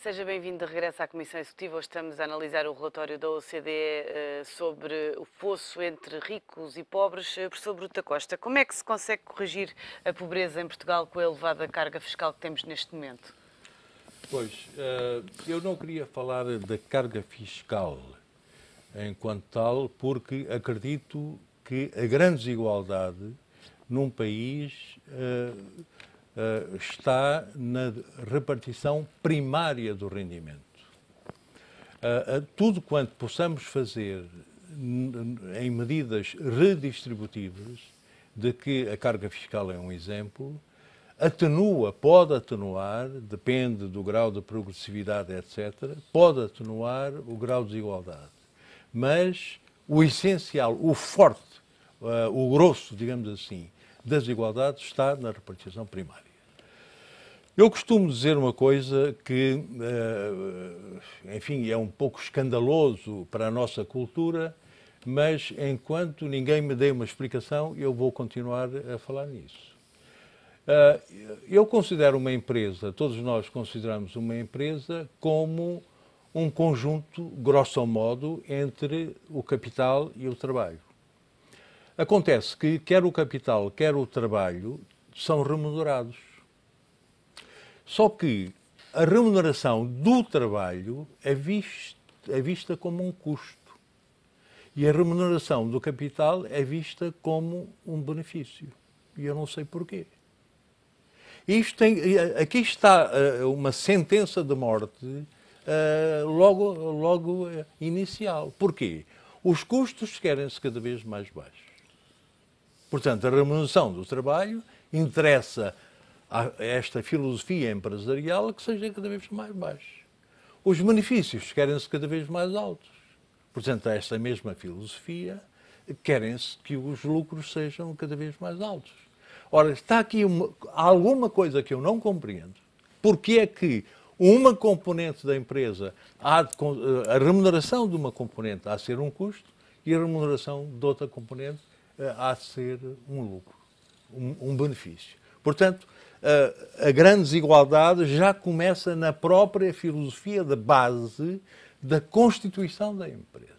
Seja bem-vindo de regresso à Comissão Executiva. Hoje estamos a analisar o relatório da OCDE eh, sobre o fosso entre ricos e pobres. Eh, professor Bruto da Costa, como é que se consegue corrigir a pobreza em Portugal com a elevada carga fiscal que temos neste momento? Pois, eh, eu não queria falar da carga fiscal enquanto tal, porque acredito que a grande desigualdade num país uh, está na repartição primária do rendimento. Uh, tudo quanto possamos fazer em medidas redistributivas, de que a carga fiscal é um exemplo, atenua, pode atenuar, depende do grau de progressividade, etc., pode atenuar o grau de desigualdade. Mas o essencial, o forte, eh, o grosso, digamos assim, da desigualdade está na repartição primária. Eu costumo dizer uma coisa que, eh, enfim, é um pouco escandaloso para a nossa cultura, mas enquanto ninguém me dê uma explicação, eu vou continuar a falar nisso. Eh, eu considero uma empresa, todos nós consideramos uma empresa como um conjunto, grosso modo, entre o capital e o trabalho. Acontece que quer o capital, quer o trabalho são remunerados só que a remuneração do trabalho é, é vista como um custo e a remuneração do capital é vista como um benefício. E eu não sei porquê. Isto tem, eh, aqui está eh, uma sentença de morte eh, logo, logo inicial. Porquê? Os custos querem-se cada vez mais baixos. Portanto, a remuneração do trabalho interessa esta filosofia empresarial que seja cada vez mais baixa. Os benefícios querem-se cada vez mais altos. Portanto, a esta mesma filosofia, querem-se que os lucros sejam cada vez mais altos. Ora, está aqui uma, alguma coisa que eu não compreendo. Porque é que uma componente da empresa, de, eh, a remuneração de uma componente há de ser um custo e a remuneração de outra componente eh, há de ser um lucro, um, um benefício. Portanto, a, a grande desigualdade já começa na própria filosofia de base da constituição da empresa.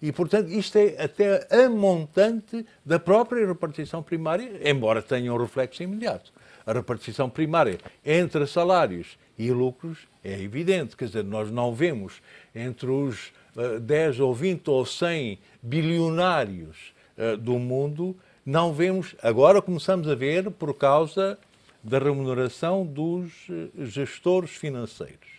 E, portanto, isto é até a montante da própria repartição primária, embora tenha um reflexo imediato. A repartição primária entre salários e lucros é evidente, quer dizer, nós não vemos entre os uh, eh, 10 ou 20 ou 100 bilionários uh, do mundo, não vemos, agora começamos a ver por causa da remuneração dos eh, gestores financeiros,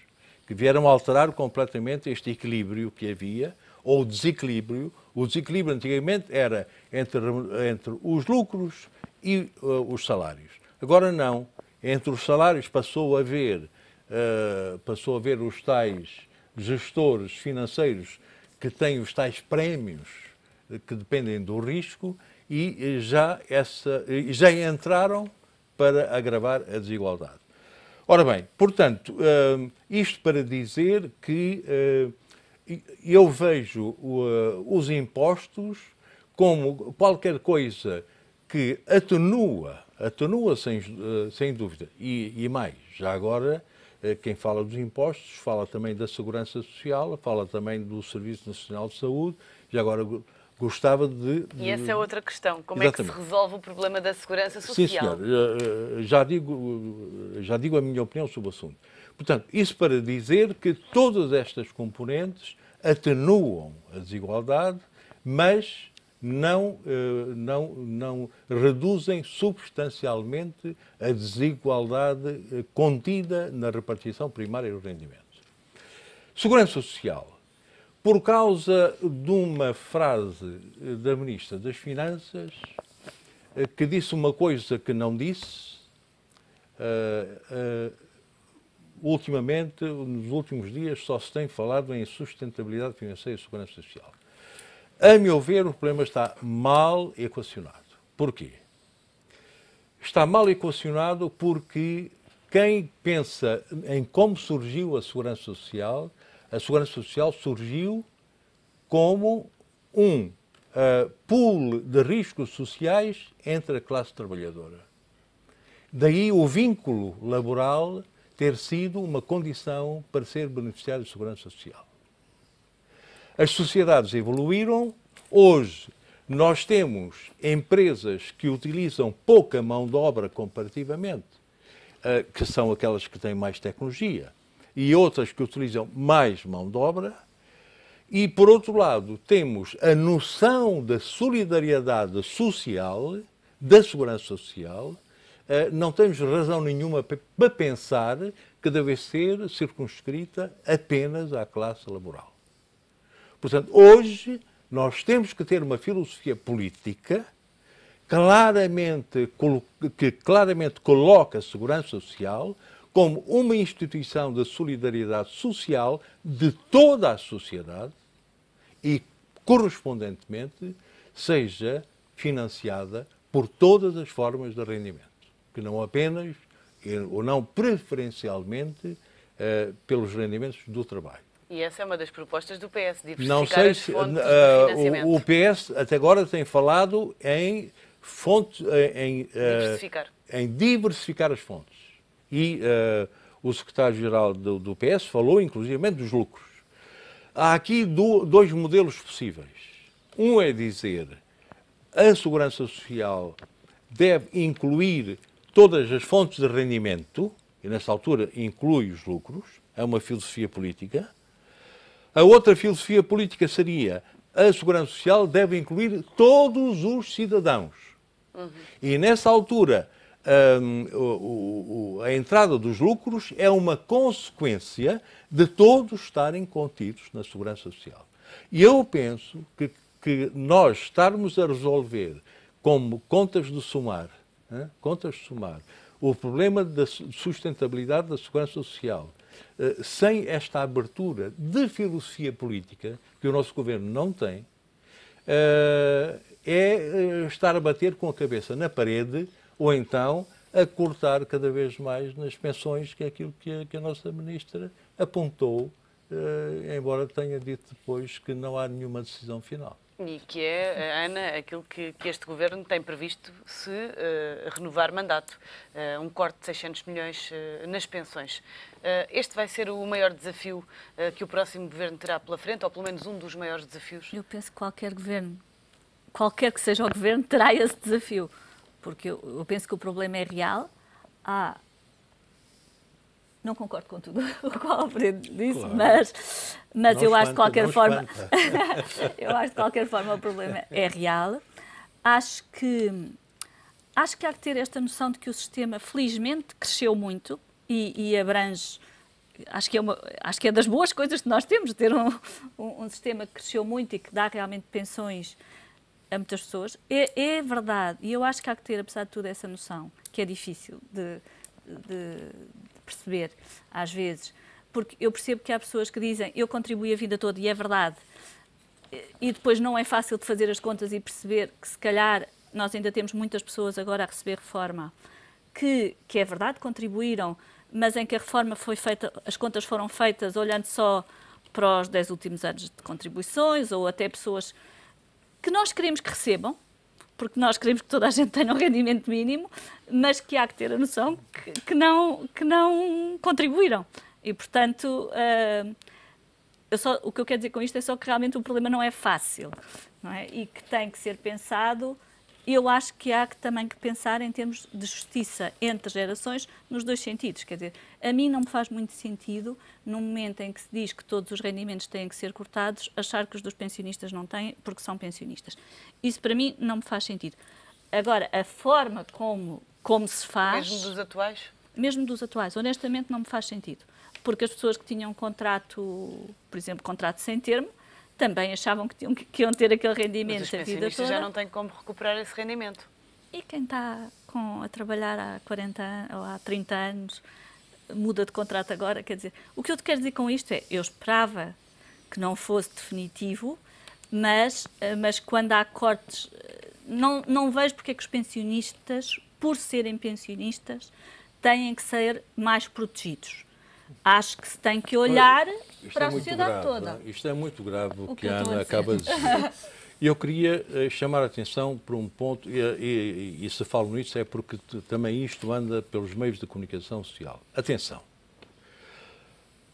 que vieram alterar completamente este equilíbrio que havia, ou desequilíbrio. O desequilíbrio antigamente era entre, entre os lucros e uh, os salários. Agora não. Entre os salários passou a haver, uh, passou a haver os tais gestores financeiros que têm os tais prémios que dependem do risco e já, essa, já entraram para agravar a desigualdade. Ora bem, portanto, hum, isto para dizer que hum, eu vejo hum, os impostos como qualquer coisa que atenua, atenua sem, sem dúvida, e, e mais, já agora, quem fala dos impostos fala também da segurança social, fala também do Serviço Nacional de Saúde, e agora gostava de, de... E essa é outra questão. Como Exatamente. é que se resolve o problema da segurança social? Sim, senhor. Eh, eh, já digo, eh, já digo a minha opinião sobre o assunto. Portanto, isso para dizer que todas estas componentes atenuam a desigualdade, mas não, não, não reduzem substancialmente a desigualdade contida na repartição primária dos rendimentos. Segurança Social por causa de uma frase eh, da Ministra das Finanças eh, que disse uma coisa que não disse. Uh, uh, ultimamente, nos últimos dias, só se tem falado em sustentabilidade financeira e segurança social. A meu ver, o problema está mal equacionado. Porquê? Está mal equacionado porque quem pensa em como surgiu a segurança social a Segurança Social surgiu como um uh, pool de riscos sociais entre a classe trabalhadora. Daí o vínculo laboral ter sido uma condição para ser beneficiário de segurança social. As sociedades evoluíram. Hoje nós temos empresas que utilizam pouca mão de obra comparativamente, eh, que são aquelas que têm mais tecnologia e outras que utilizam mais mão de obra. E, por outro lado, temos a noção da solidariedade social, da segurança social. Eh, não temos razão nenhuma para pensar que deve ser circunscrita apenas à classe laboral. Portanto, hoje nós temos que ter uma filosofia política claramente, que claramente coloca a segurança social como uma instituição de solidariedade social de toda a sociedade e, correspondentemente, seja financiada por todas as formas de rendimento, que não apenas eh, ou não preferencialmente eh, pelos rendimentos do trabalho. E essa é uma das propostas do PS, diversificar Não sei se, uh, o, o, PS até agora tem falado em em, em, diversificar. em diversificar as fontes e uh, o secretário-geral do, do, PS falou, inclusive, dos lucros. Há aqui do, dois modelos possíveis. Um é dizer a segurança social deve incluir todas as fontes de rendimento, e nessa altura inclui os lucros, é uma filosofia política. A outra filosofia política seria a segurança social deve incluir todos os cidadãos. Uhum. E nessa altura, um, o, o, a entrada dos lucros é uma consequência de todos estarem contidos na segurança social. E eu penso que, que nós estarmos a resolver como contas de somar, hein, contas de somar, o problema da sustentabilidade da segurança social, eh, sem esta abertura de filosofia política, que o nosso governo não tem, eh, é eh, estar a bater com a cabeça na parede ou então a cortar cada vez mais nas pensões, que é aquilo que a, que a nossa ministra apontou, eh, embora tenha dito depois que não há nenhuma decisão final. E que é, eh, Ana, aquilo que, que este governo tem previsto se uh, renovar mandato. Uh, um corte de 600 milhões uh, nas pensões. este vai ser o maior desafio que o próximo governo terá pela frente, ou pelo menos um dos maiores desafios? Eu penso que qualquer governo, qualquer que seja o governo, terá esse desafio porque eu, eu penso que o problema é real. Há ah, não concordo com tudo o que o Alfredo disse, claro. mas, mas eu espanta, acho de qualquer forma eu acho de qualquer forma o problema é real. Acho que acho que há que ter esta noção de que o sistema felizmente cresceu muito e, e abrange acho que é uma acho que é das boas coisas que nós temos ter um, um, um sistema que cresceu muito e que dá realmente pensões a muitas pessoas. É, é verdade, e eu acho que há que ter, apesar de tudo, essa noção, que é difícil de, de, de perceber, às vezes. Porque eu percebo que há pessoas que dizem eu contribuí a vida toda, e é verdade, e depois não é fácil de fazer as contas e perceber que, se calhar, nós ainda temos muitas pessoas agora a receber reforma que, que é verdade, contribuíram, mas em que a reforma foi feita, as contas foram feitas olhando só para os 10 últimos anos de contribuições ou até pessoas que nós queremos que recebam, porque nós queremos que toda a gente tenha um rendimento mínimo, mas que há que ter a noção que, que não, que não contribuíram. E, portanto, uh, eu só, o que eu quero dizer com isto é só que realmente o problema não é fácil não é? e que tem que ser pensado eu acho que há também que pensar em termos de justiça entre gerações nos dois sentidos. Quer dizer, a mim não me faz muito sentido, no momento em que se diz que todos os rendimentos têm que ser cortados, achar que os dos pensionistas não têm porque são pensionistas. Isso para mim não me faz sentido. Agora, a forma como, como se faz. Mesmo dos atuais? Mesmo dos atuais, honestamente não me faz sentido. Porque as pessoas que tinham contrato, por exemplo, contrato sem termo, também achavam que, tinham, que iam ter aquele rendimento Mas a vida toda. já não têm como recuperar esse rendimento. E quem está com, a trabalhar há 40 ou há 30 anos muda de contrato agora, quer dizer, o que eu te quero dizer com isto é, eu esperava que não fosse definitivo, mas, eh, mas quando há cortes, eh, não, não vejo porque é que os pensionistas, por serem pensionistas, têm que ser mais protegidos acho que se tem que olhar é para é a sociedade grave, toda. É? Isto é muito grave o, que, que a Ana acaba de dizer. E eu queria eh, chamar a atenção para um ponto, e, e, e se falo nisso é porque também isto anda pelos meios de comunicação social. Atenção.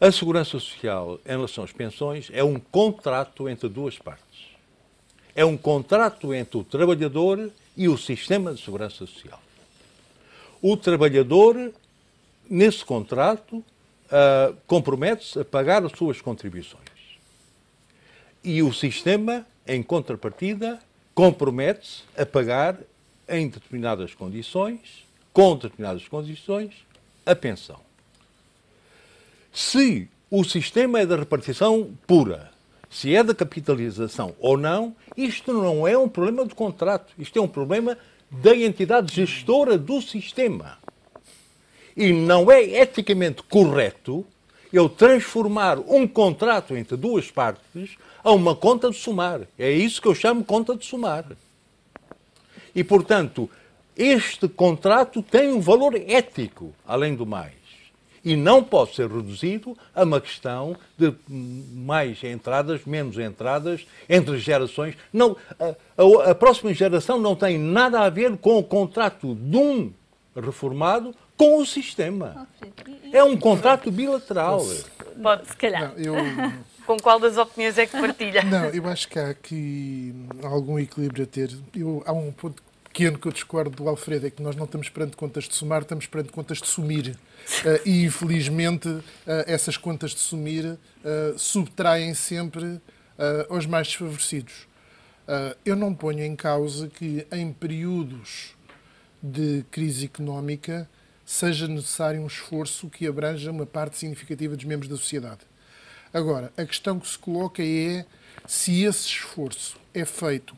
A segurança social em relação às pensões é um contrato entre duas partes. É um contrato entre o trabalhador e o sistema de segurança social. O trabalhador, nesse contrato, uh, compromete-se a pagar as suas contribuições. E o sistema, em contrapartida, compromete-se a pagar, em determinadas condições, com determinadas condições, a pensão. Se o sistema é da repartição pura, se é da capitalização ou não, isto não é um problema do contrato, isto é um problema da entidade gestora do sistema. E não é eticamente correto eu transformar um contrato entre duas partes a uma conta de somar. É isso que eu chamo conta de somar. E, portanto, este contrato tem um valor ético, além do mais. E não pode ser reduzido a uma questão de mais entradas, menos entradas, entre gerações. Não, a, a, a próxima geração não tem nada a ver com o contrato de um reformado com o sistema. É um contrato bilateral. Pode, se calhar. Não, eu... Com qual das opiniões é que partilha? Não, eu acho que há aqui algum equilíbrio a ter. Eu, há um ponto pequeno que eu discordo do Alfredo é que nós não estamos perante contas de somar, estamos perante contas de sumir. Uh, e, infelizmente, uh, essas contas de sumir uh, subtraem sempre aos mais desfavorecidos. eu não ponho em causa que, em períodos de crise económica, seja necessário um esforço que abranja uma parte significativa dos membros da sociedade. Agora, a questão que se coloca é se esse esforço é feito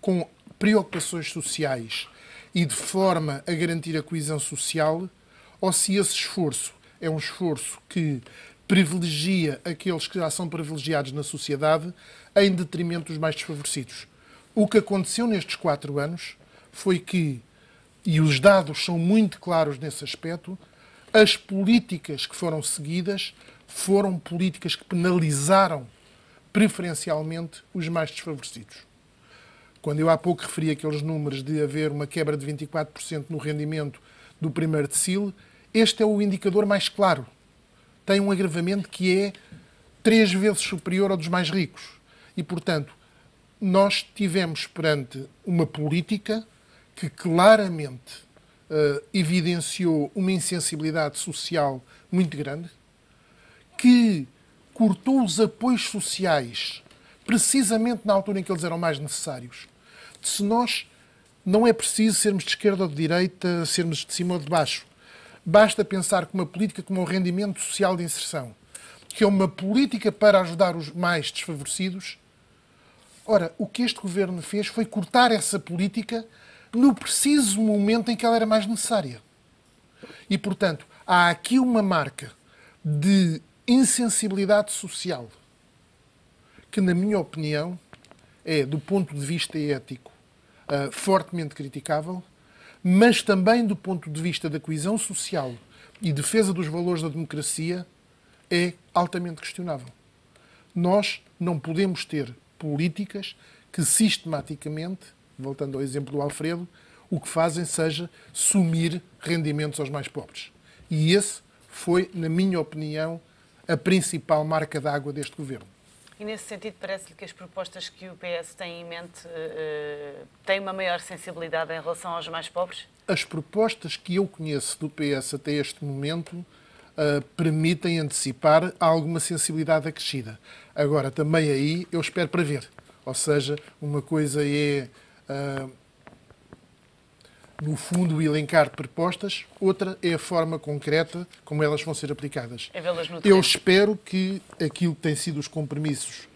com preocupações sociais e de forma a garantir a coesão social, ou se esse esforço é um esforço que privilegia aqueles que já são privilegiados na sociedade em detrimento dos mais desfavorecidos. O que aconteceu nestes quatro anos foi que e os dados são muito claros nesse aspecto, as políticas que foram seguidas foram políticas que penalizaram preferencialmente os mais desfavorecidos. Quando eu há pouco referi aqueles números de haver uma quebra de 24% no rendimento do primeiro decil, este é o indicador mais claro. Tem um agravamento que é três vezes superior ao dos mais ricos. E, portanto, nós tivemos perante uma política que claramente uh, evidenciou uma insensibilidade social muito grande, que cortou os apoios sociais precisamente na altura em que eles eram mais necessários. Se nós não é preciso sermos de esquerda ou de direita, sermos de cima ou de baixo. Basta pensar que uma política como o rendimento social de inserção, que é uma política para ajudar os mais desfavorecidos, ora, o que este governo fez foi cortar essa política no preciso momento em que ela era mais necessária. E, portanto, há aqui uma marca de insensibilidade social que, na minha opinião, é, do ponto de vista ético, uh, fortemente criticável, mas também do ponto de vista da coesão social e defesa dos valores da democracia, é altamente questionável. Nós não podemos ter políticas que sistematicamente voltando ao exemplo do Alfredo, o que fazem seja sumir rendimentos aos mais pobres. E esse foi, na minha opinião, a principal marca d'água deste governo. E nesse sentido, parece-lhe que as propostas que o PS tem em mente uh, têm uma maior sensibilidade em relação aos mais pobres? As propostas que eu conheço do PS até este momento uh, permitem antecipar alguma sensibilidade acrescida. Agora, também aí eu espero para ver. Ou seja, uma coisa é ah, no fundo, elencar propostas, outra é a forma concreta como elas vão ser aplicadas. É Eu espero que aquilo que tem sido os compromissos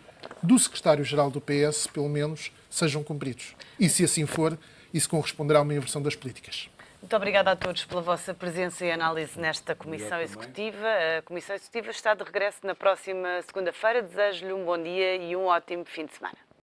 do secretário-geral do PS, pelo menos, sejam cumpridos. E se assim for, isso corresponderá a uma inversão das políticas. Muito obrigada a todos pela vossa presença e análise nesta Comissão Executiva. A Comissão Executiva está de regresso na próxima segunda-feira. Desejo-lhe um bom dia e um ótimo fim de semana.